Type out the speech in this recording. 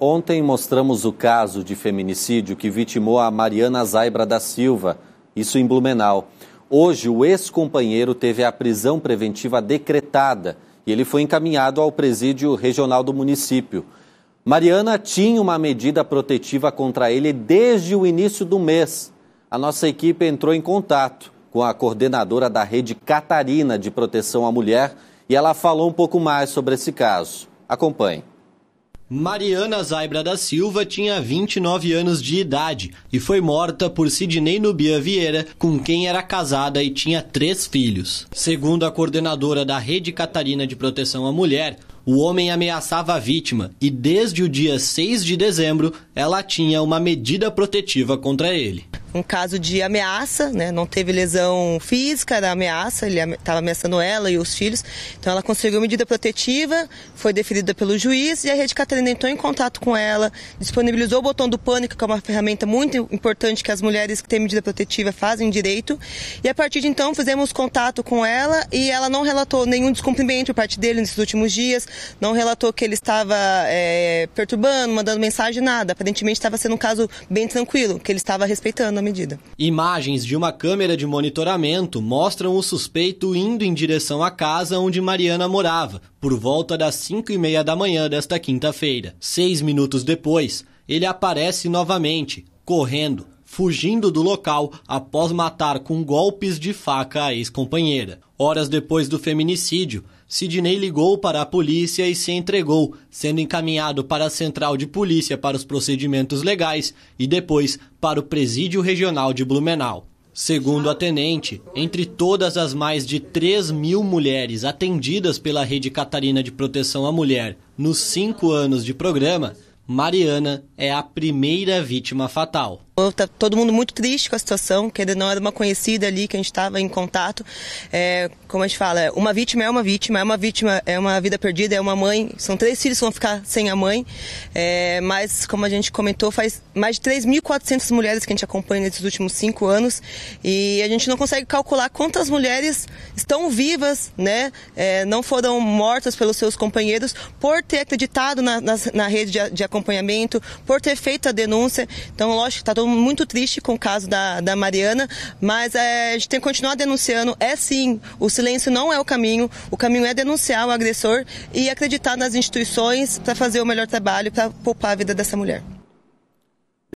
Ontem mostramos o caso de feminicídio que vitimou a Mariana Zaibra da Silva, isso em Blumenau. Hoje, o ex-companheiro teve a prisão preventiva decretada e ele foi encaminhado ao presídio regional do município. Mariana tinha uma medida protetiva contra ele desde o início do mês. A nossa equipe entrou em contato com a coordenadora da Rede Catarina de Proteção à Mulher e ela falou um pouco mais sobre esse caso. Acompanhe. Mariana Zaibra da Silva tinha 29 anos de idade e foi morta por Sidney Nubia Vieira, com quem era casada e tinha três filhos. Segundo a coordenadora da Rede Catarina de Proteção à Mulher, o homem ameaçava a vítima e desde o dia 6 de dezembro ela tinha uma medida protetiva contra ele. Um caso de ameaça, né? não teve lesão física da ameaça, ele estava ameaçando ela e os filhos, então ela conseguiu medida protetiva, foi deferida pelo juiz e a Rede Catarina entrou em contato com ela, disponibilizou o botão do pânico, que é uma ferramenta muito importante que as mulheres que têm medida protetiva fazem direito, e a partir de então fizemos contato com ela e ela não relatou nenhum descumprimento por parte dele nesses últimos dias, não relatou que ele estava é, perturbando, mandando mensagem, nada. Aparentemente estava sendo um caso bem tranquilo, que ele estava respeitando a medida. Imagens de uma câmera de monitoramento mostram o suspeito indo em direção à casa onde Mariana morava, por volta das 5 e meia da manhã desta quinta-feira. Seis minutos depois, ele aparece novamente, correndo fugindo do local após matar com golpes de faca a ex-companheira. Horas depois do feminicídio, Sidney ligou para a polícia e se entregou, sendo encaminhado para a central de polícia para os procedimentos legais e depois para o presídio regional de Blumenau. Segundo a tenente, entre todas as mais de 3 mil mulheres atendidas pela Rede Catarina de Proteção à Mulher nos cinco anos de programa, Mariana é a primeira vítima fatal. Então, tá todo mundo muito triste com a situação, que ainda não era uma conhecida ali, que a gente estava em contato. É, como a gente fala, é, uma vítima é uma vítima, é uma vítima, é uma vida perdida, é uma mãe. São três filhos que vão ficar sem a mãe. É, mas, como a gente comentou, faz mais de 3.400 mulheres que a gente acompanha nesses últimos cinco anos. E a gente não consegue calcular quantas mulheres estão vivas, né? É, não foram mortas pelos seus companheiros por ter acreditado na, na, na rede de, de, acompanhamento, por ter feito a denúncia. Então, lógico, está todo muito triste com o caso da, da Mariana, mas é, a gente tem que continuar denunciando. É sim, o silêncio não é o caminho. O caminho é denunciar o agressor e acreditar nas instituições para fazer o melhor trabalho para poupar a vida dessa mulher.